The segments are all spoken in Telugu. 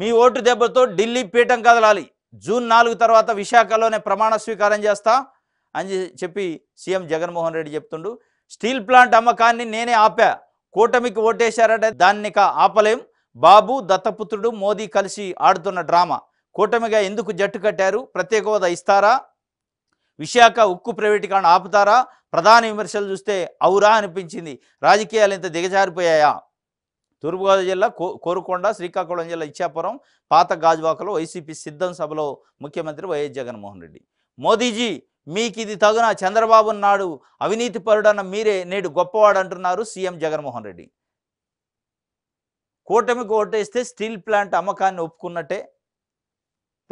మీ ఓటు దెబ్బతో ఢిల్లీ పీఠం కదలాలి జూన్ నాలుగు తర్వాత విశాఖలోనే ప్రమాణ స్వీకారం చేస్తా అని చెప్పి సీఎం జగన్మోహన్ రెడ్డి చెప్తుండు స్టీల్ ప్లాంట్ అమ్మకాన్ని నేనే ఆపా కూటమికి ఓటేశారంటే దాన్ని ఆపలేం బాబు దత్తపుత్రుడు మోదీ కలిసి ఆడుతున్న డ్రామా కూటమిగా ఎందుకు జట్టు కట్టారు ప్రత్యేక హోదా ఇస్తారా విశాఖ ఉక్కు ప్రైవేటీకరణ ఆపుతారా ప్రధాన విమర్శలు చూస్తే అవురా అనిపించింది రాజకీయాలు ఇంత దిగజారిపోయాయా తూర్పుగోదావరి జిల్లా కో కోరుకొండ శ్రీకాకుళం జిల్లా ఇచ్చాపురం పాత గాజువాకలో వైసీపీ సిద్ధం సభలో ముఖ్యమంత్రి వైఎస్ జగన్మోహన్ రెడ్డి మోదీజీ మీకు ఇది తగున చంద్రబాబు నాడు అవినీతి పరుడన్న మీరే నేడు గొప్పవాడు అంటున్నారు సీఎం జగన్మోహన్ రెడ్డి కూటమికి ఓటేస్తే స్టీల్ ప్లాంట్ అమ్మకాన్ని ఒప్పుకున్నట్టే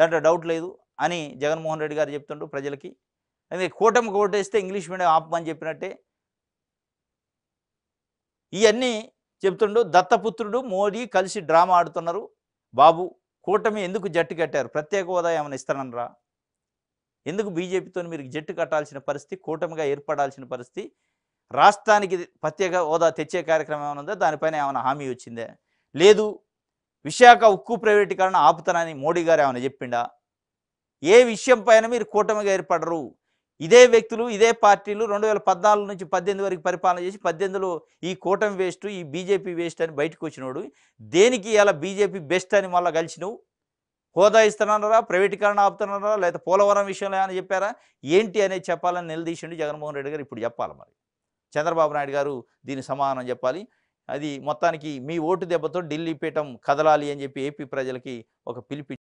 దాంట్లో డౌట్ లేదు అని జగన్మోహన్ రెడ్డి గారు చెప్తుండ్రు ప్రజలకి అదే కూటమికి ఓటేస్తే ఇంగ్లీష్ మీడియం ఆపమని చెప్పినట్టే ఇవన్నీ చెప్తుండు దత్తపుత్రుడు మోడీ కలిసి డ్రామా ఆడుతున్నారు బాబు కూటమి ఎందుకు జట్టు కట్టారు ప్రత్యేక హోదా ఏమైనా ఇస్తానరా ఎందుకు బీజేపీతో మీరు జట్టు కట్టాల్సిన పరిస్థితి కూటమిగా ఏర్పడాల్సిన పరిస్థితి రాష్ట్రానికి ప్రత్యేక హోదా తెచ్చే కార్యక్రమం ఏమైనా ఉందా దానిపైన ఏమైనా హామీ వచ్చిందే లేదు విశాఖ ఉక్కు ప్రైవేటీకరణ ఆపుతానని మోడీ గారు ఏమైనా చెప్పిండా ఏ విషయం పైన మీరు కూటమిగా ఏర్పడరు ఇదే వ్యక్తులు ఇదే పార్టీలు రెండు వేల పద్నాలుగు నుంచి పద్దెనిమిది వరకు పరిపాలన చేసి పద్దెనిమిదిలో ఈ కూటమి వేస్ట్ ఈ బీజేపీ వేస్ట్ అని బయటకు వచ్చినోడు దేనికి ఇలా బీజేపీ బెస్ట్ అని మళ్ళీ కలిసినవు హోదా ఇస్తున్నారా ప్రైవేటీకరణ ఆపుతున్నారా లేదా పోలవరం విషయంలో ఏమని చెప్పారా ఏంటి అనేది చెప్పాలని నిలదీసిండు జగన్మోహన్ రెడ్డి గారు ఇప్పుడు చెప్పాలి మరి చంద్రబాబు నాయుడు గారు దీని సమాధానం చెప్పాలి అది మొత్తానికి మీ ఓటు దెబ్బతో ఢిల్లీ పీఠం కదలాలి అని చెప్పి ఏపీ ప్రజలకి ఒక పిలిపి